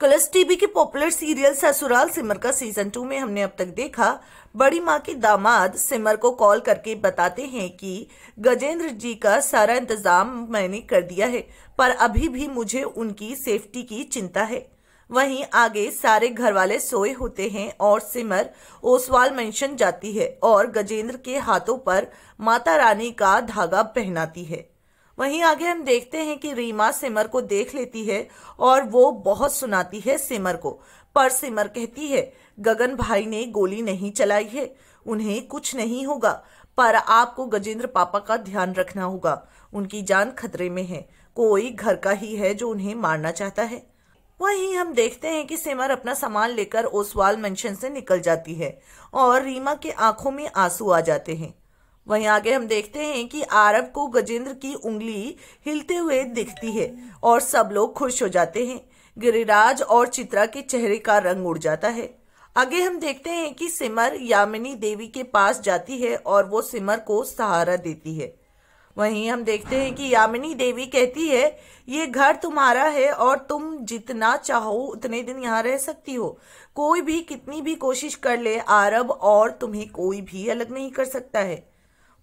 colours TV के popular serial Sasural Simar Ka season to में हमने अब तक देखा बड़ी माँ के दामाद सिमर को कॉल करके बताते हैं कि गजेंद्र जी का सारा इंतजाम मैंने कर दिया है पर अभी भी मुझे उनकी सेफ्टी की चिंता है वहीं आगे सारे घर वाले सोए होते हैं और सिमर ओसवाल मेंशन जाती है और गजेंद्र के हाथों पर माता रानी का धागा पहनाती है वहीं आगे हम देखते हैं कि रीमा सिमर को देख लेती है और वो बहुत सुनाती है सिमर को पर सिमर कहती है गगन भाई ने गोली नहीं चलाई है उन्हें कुछ नहीं होगा पर आपको गजेंद्र पापा का ध्यान रखना होगा उनकी जान खतरे में है कोई घर का ही है जो उन्हें मारना चाहता है वहीं हम देखते हैं कि सिमर अपना सामान लेकर ओसवाल मेंशन से निकल जाती है और रीमा के आंखों में आंसू आ जाते हैं वहीं आगे हम देखते हैं कि आरव को गजेंद्र की उंगली हिलते हुए दिखती है और सब लोग खुश हो जाते हैं गिरिराज और चित्रा के चेहरे का रंग उड़ जाता है आगे हम देखते हैं कि सिमर यामिनी देवी के पास जाती है और वो सिमर को सहारा देती है वहीं हम देखते हैं कि यामिनी देवी कहती है ये घर तुम्हारा है और तुम जितना चाहो उतने दिन यहाँ रह सकती हो कोई भी कितनी भी कोशिश कर ले आरब और तुम्हें कोई भी अलग नहीं कर सकता है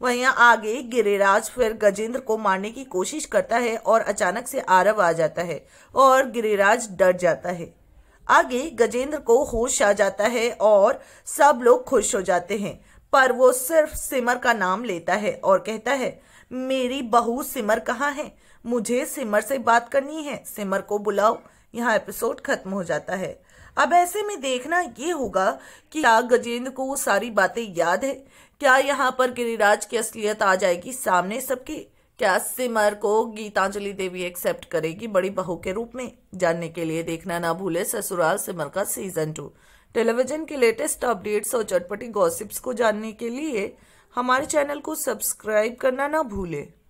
वहीं आगे गिरिराज फिर गजेंद्र को मारने की कोशिश करता है और अचानक से आरव आ जाता है और गिरिराज डर जाता है आगे गजेंद्र को होश आ जाता है और सब लोग खुश हो जाते हैं पर वो सिर्फ सिमर का नाम लेता है और कहता है मेरी बहू सिमर कहाँ है मुझे सिमर से बात करनी है सिमर को बुलाओ यहाँ एपिसोड खत्म हो जाता है अब ऐसे में देखना ये होगा कि क्या गजेंद्र को वो सारी बातें याद है क्या यहाँ पर गिरिराज की असलियत आ जाएगी सामने सबके क्या सिमर को गीतांजलि देवी एक्सेप्ट करेगी बड़ी बहू के रूप में जानने के लिए देखना ना भूले Sasural Simar Ka season two television के लेटेस्ट अपडेट्स और चटपटी गॉसिप्स को जानने के लिए हमारे चैनल को सब्सक्राइब करना ना भूलें